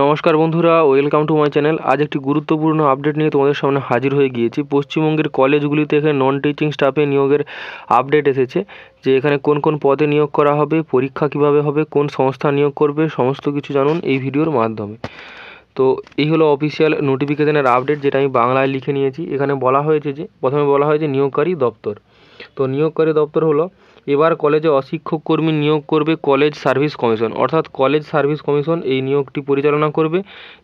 নমস্কার বন্ধুরা welcome to my channel আজ একটি গুরুত্বপূর্ণ আপডেট নিয়ে তোমাদের সামনে হাজির হয়ে গিয়েছি পশ্চিমবঙ্গের কলেজগুলিতে এখানে নন টিচিং স্টাফে নিয়োগের আপডেট এসেছে যে এখানে কোন কোন পদে নিয়োগ করা হবে পরীক্ষা কিভাবে হবে কোন সংস্থা নিয়োগ করবে সমস্ত কিছু জানুন এই ভিডিওর মাধ্যমে তো এই হলো অফিসিয়াল নোটিফিকেশানের আপডেট যেটা আমি বাংলায় লিখে নিয়েছি এখানে বলা হয়েছে যে প্রথমে বলা হয়েছে নিয়োগকারী দপ্তর তো নিয়োগকারী দপ্তর হলো এবার কলেজে অশিক্ষক কর্মী নিয়োগ করবে কলেজ সার্ভিস কমিশন অর্থাৎ কলেজ সার্ভিস কমিশন এই নিয়োগটি পরিচালনা করবে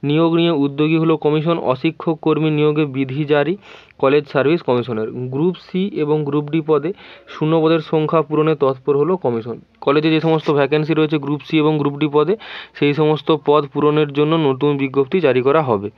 নিয়োগ নিয়ে উদ্যোগী হলো কমিশন অশিক্ষক কর্মী নিয়োগে বিধি জারি কলেজ সার্ভিস কমিশনের গ্রুপ সি এবং গ্রুপ ডি পদে শূন্য পদের সংখ্যা পূরণে তৎপর হলো কমিশন কলেজে যে সমস্ত ভ্যাকেন্সি রয়েছে গ্রুপ সি এবং গ্রুপ ডি পদে সেই সমস্ত পদ পূরণের জন্য নতুন বিজ্ঞপ্তি জারি করা হবে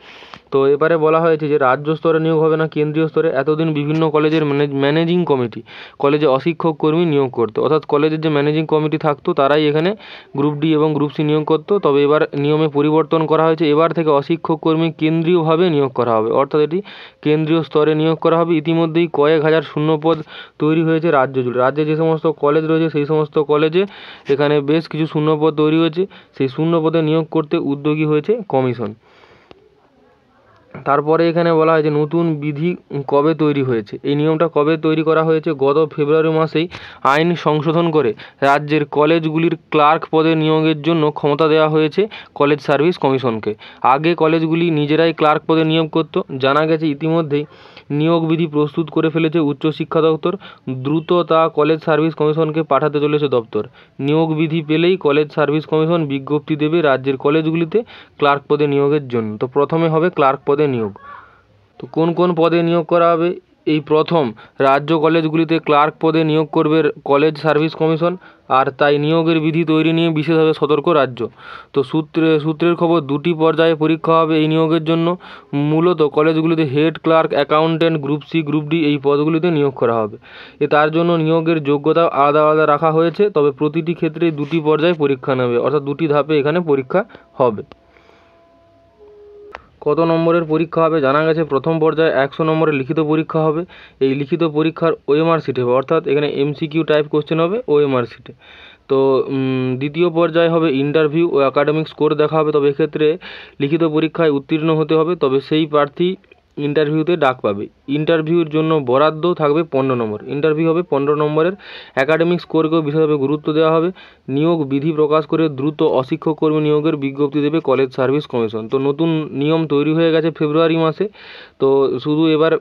তো এবারে বলা হয়েছে যে রাজ্য স্তরে নিয়োগ হবে না কেন্দ্রীয় স্তরে এতদিন বিভিন্ন কলেজের ম্যানেজিং কমিটি কলেজে অশিক্ষক কর্মী নিয়োগ করতো অর্থাৎ কলেজের যে ম্যানেজিং কমিটি থাকতো তারাই এখানে গ্রুপ ডি এবং গ্রুপ সি নিয়োগ করতো তবে এবার নিয়মে পরিবর্তন করা হয়েছে এবার থেকে অশিক্ষক কর্মী কেন্দ্রীয়ভাবে নিয়োগ করা হবে অর্থাৎ এটি কেন্দ্রীয় স্তরে পদে নিয়োগ করা হবে ইতিমধ্যেই কয়েক হাজার শূন্যপদ তৈরি হয়েছে রাজ্য জুড়ে রাজ্যে যে সমস্ত কলেজ রয়েছে সেই সমস্ত কলেজে এখানে বেশ কিছু শূন্যপদ তৈরি হয়েছে সেই শূন্যপদে নিয়োগ করতে উদ্যোগী হয়েছে কমিশন তারপরে এখানে বলা হয়েছে নতুন বিধি কবে তৈরি হয়েছে এই নিয়মটা কবে তৈরি করা হয়েছে গত ফেব্রুয়ারি মাসেই আইন সংশোধন করে রাজ্যের কলেজগুলির ক্লার্ক পদে নিয়োগের জন্য ক্ষমতা দেওয়া হয়েছে কলেজ সার্ভিস কমিশনকে আগে কলেজগুলি নিজেরাই ক্লার্ক পদে নিয়োগ করত জানা গেছে ইতিমধ্যেই নিয়োগ বিধি প্রস্তুত করে ফেলেছে উচ্চশিক্ষা দপ্তর দ্রুত তা কলেজ সার্ভিস কমিশনকে পাঠাতে চলেছে দপ্তর নিয়োগ বিধি পেলেই কলেজ সার্ভিস কমিশন বিজ্ঞপ্তি দেবে রাজ্যের কলেজগুলিতে ক্লার্ক পদে নিয়োগের জন্য তো প্রথমে হবে ক্লার্ক পদে পদে নিয়োগ তো কোন কোন পদে নিয়োগ করা হবে এই প্রথম রাজ্য কলেজগুলিতে ক্লার্ক পদে নিয়োগ করবে কলেজ সার্ভিস কমিশন আর তাই নিয়োগের বিধি তৈরি নিয়ে বিশেষভাবে সতর্ক রাজ্য তো সূত্রে সূত্রের খবর দুটি পর্যায়ে পরীক্ষা হবে এই নিয়োগের জন্য মূলত কলেজগুলিতে head clerk accountant group C group D এই পদগুলিতে নিয়োগ করা হবে এ তার জন্য নিয়োগের যোগ্যতা আলাদা আলাদা রাখা হয়েছে তবে প্রতিটি ক্ষেত্রে দুটি পর্যায়ে পরীক্ষা নেবে অর্থাৎ দুটি ধাপে এখানে পরীক্ষা হবে কত নম্বরের পরীক্ষা হবে জানা গেছে প্রথম পর্যায়ে একশো নম্বরের লিখিত পরীক্ষা হবে এই লিখিত পরীক্ষার ওএমআর সিটে হবে অর্থাৎ এখানে এমসিকিউ টাইপ কোশ্চেন হবে ওএমআর সিটে তো দ্বিতীয় পর্যায়ে হবে ইন্টারভিউ ও অ্যাকাডেমিক স্কোর দেখা হবে তবে এক্ষেত্রে লিখিত পরীক্ষায় উত্তীর্ণ হতে হবে তবে সেই প্রার্থী ইন্টারভিউতে ডাক পাবে ইন্টারভিউর জন্য বরাদ্দ থাকবে পনেরো নম্বর ইন্টারভিউ হবে পনেরো নম্বরের অ্যাকাডেমিক স্কোরকেও বিশেষভাবে গুরুত্ব দেওয়া হবে নিয়োগ বিধি প্রকাশ করে দ্রুত অশিক্ষক কর্মী নিয়োগের বিজ্ঞপ্তি দেবে কলেজ সার্ভিস কমিশন তো নতুন নিয়ম তৈরি হয়ে গেছে ফেব্রুয়ারি মাসে তো শুধু এবার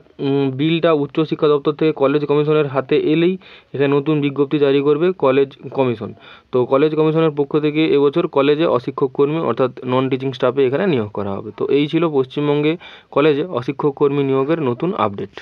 বিলটা উচ্চশিক্ষা দপ্তর থেকে কলেজ কমিশনের হাতে এলেই এখানে নতুন বিজ্ঞপ্তি জারি করবে কলেজ কমিশন তো কলেজ কমিশনের পক্ষ থেকে এবছর কলেজে অশিক্ষক কর্মী অর্থাৎ নন টিচিং স্টাফে এখানে নিয়োগ করা হবে তো এই ছিল পশ্চিমবঙ্গে কলেজে অশিক্ষক কর্মী নিয়োগের নতুন আপডেট